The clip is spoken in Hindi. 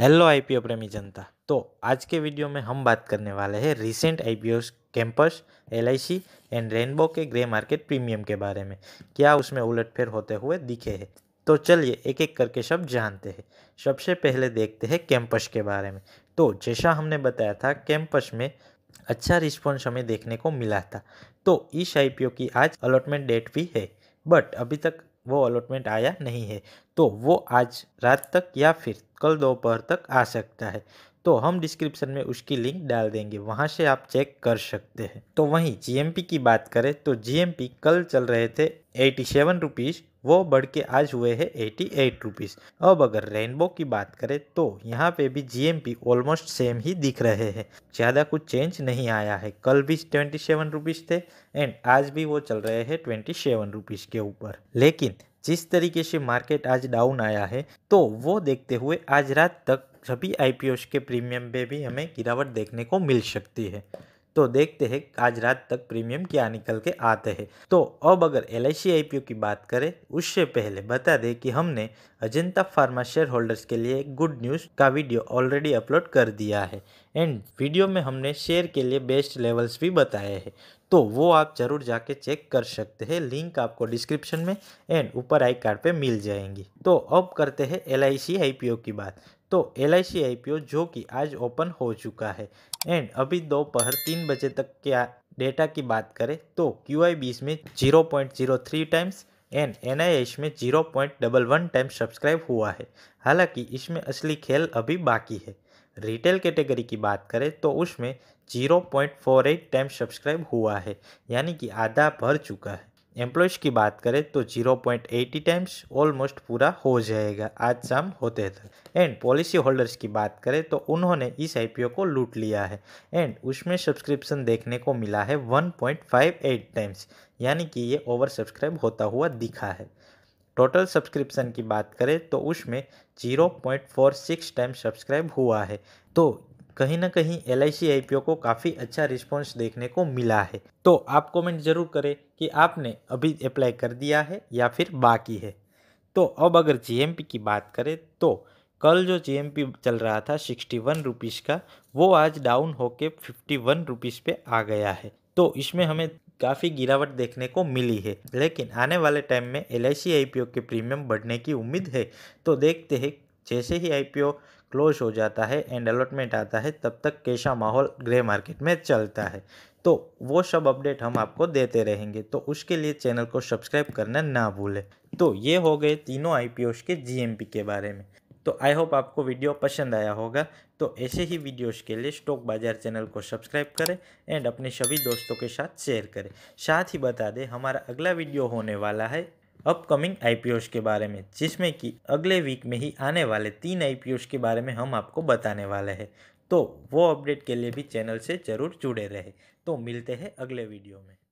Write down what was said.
हेलो आईपीओ प्रेमी जनता तो आज के वीडियो में हम बात करने वाले हैं recent IPO Campus LIC and Rainbow के ग्रे मार्केट प्रीमियम के बारे में क्या उसमें उलटफेर होते हुए दिखे हैं तो चलिए एक एक करके सब जानते हैं सबसे पहले देखते हैं कैंपस के बारे में तो जैसा हमने बताया था कैंपस में अच्छा रिस्पॉन्स हमें देखने को मिला था तो इस आईपीओ की आज अलॉटमेंट डेट भी है बट अभी तक वो अलॉटमेंट आया नहीं है तो वो आज रात तक या फिर कल दोपहर तक आ सकता है तो हम डिस्क्रिप्शन में उसकी लिंक डाल देंगे वहाँ से आप चेक कर सकते हैं तो वहीं जीएमपी की बात करें तो जीएमपी कल चल रहे थे एटी सेवन रुपीज़ वो बढ़ के आज हुए हैं एटी एट रुपीज़ अब अगर रेनबो की बात करें तो यहाँ पे भी जीएमपी ऑलमोस्ट सेम ही दिख रहे हैं ज़्यादा कुछ चेंज नहीं आया है कल भी ट्वेंटी सेवन रुपीज़ थे एंड आज भी वो चल रहे हैं ट्वेंटी सेवन रुपीज़ के ऊपर लेकिन जिस तरीके से मार्केट आज डाउन आया है तो वो देखते हुए आज रात तक सभी आई के प्रीमियम पे भी हमें गिरावट देखने को मिल सकती है तो देखते हैं आज रात तक प्रीमियम क्या निकल के आते हैं तो अब अगर एल आई की बात करें उससे पहले बता दें कि हमने अजंता फार्मा शेयर होल्डर्स के लिए एक गुड न्यूज़ का वीडियो ऑलरेडी अपलोड कर दिया है एंड वीडियो में हमने शेयर के लिए बेस्ट लेवल्स भी बताए हैं तो वो आप ज़रूर जाके चेक कर सकते हैं लिंक आपको डिस्क्रिप्शन में एंड ऊपर आई कार्ड पर मिल जाएंगी तो अब करते हैं L I C I P O की बात तो L I C I P O जो कि आज ओपन हो चुका है एंड अभी दोपहर तीन बजे तक के डेटा की बात करें तो क्यू आई बीस में zero point zero three times and N I H में zero point double one times subscribe हुआ है हालांकि इसमें असली खेल अभी बाकी है रिटेल कैटेगरी की बात करें तो उसमें zero point four eight time subscribe हुआ है यानी कि आधा भर चुका है एम्प्लॉयज़ की बात करें तो zero point eighty times almost पूरा हो जाएगा आज शाम होते तक एंड पॉलिसी होल्डर्स की बात करें तो उन्होंने इस आईपीओ को लूट लिया है एंड उसमें सब्सक्रिप्शन देखने को मिला है one point five eight times यानी कि ये ओवर सब्सक्राइब होता हुआ दिखा है टोटल सब्सक्रिप्शन की बात करें तो उसमें zero point four six time subscribe हुआ है तो कहीं ना कहीं एल आई सी को काफ़ी अच्छा रिस्पॉन्स देखने को मिला है तो आप कमेंट ज़रूर करें कि आपने अभी अप्लाई कर दिया है या फिर बाकी है तो अब अगर जी की बात करें तो कल जो जी चल रहा था सिक्सटी वन रुपीज़ का वो आज डाउन होके फिफ्टी वन रुपीज़ पे आ गया है तो इसमें हमें काफ़ी गिरावट देखने को मिली है लेकिन आने वाले टाइम में एल आई के प्रीमियम बढ़ने की उम्मीद है तो देखते हैं जैसे ही आई क्लोज हो जाता है एंड अलॉटमेंट आता है तब तक कैसा माहौल ग्रे मार्केट में चलता है तो वो सब अपडेट हम आपको देते रहेंगे तो उसके लिए चैनल को सब्सक्राइब करना ना भूलें तो ये हो गए तीनों आई के जी के बारे में तो आई होप आपको वीडियो पसंद आया होगा तो ऐसे ही वीडियोस के लिए स्टॉक बाजार चैनल को सब्सक्राइब करें एंड अपने सभी दोस्तों के साथ शेयर करें साथ ही बता दें हमारा अगला वीडियो होने वाला है अपकमिंग आई के बारे में जिसमें कि अगले वीक में ही आने वाले तीन आई के बारे में हम आपको बताने वाले हैं तो वो अपडेट के लिए भी चैनल से ज़रूर जुड़े रहे तो मिलते हैं अगले वीडियो में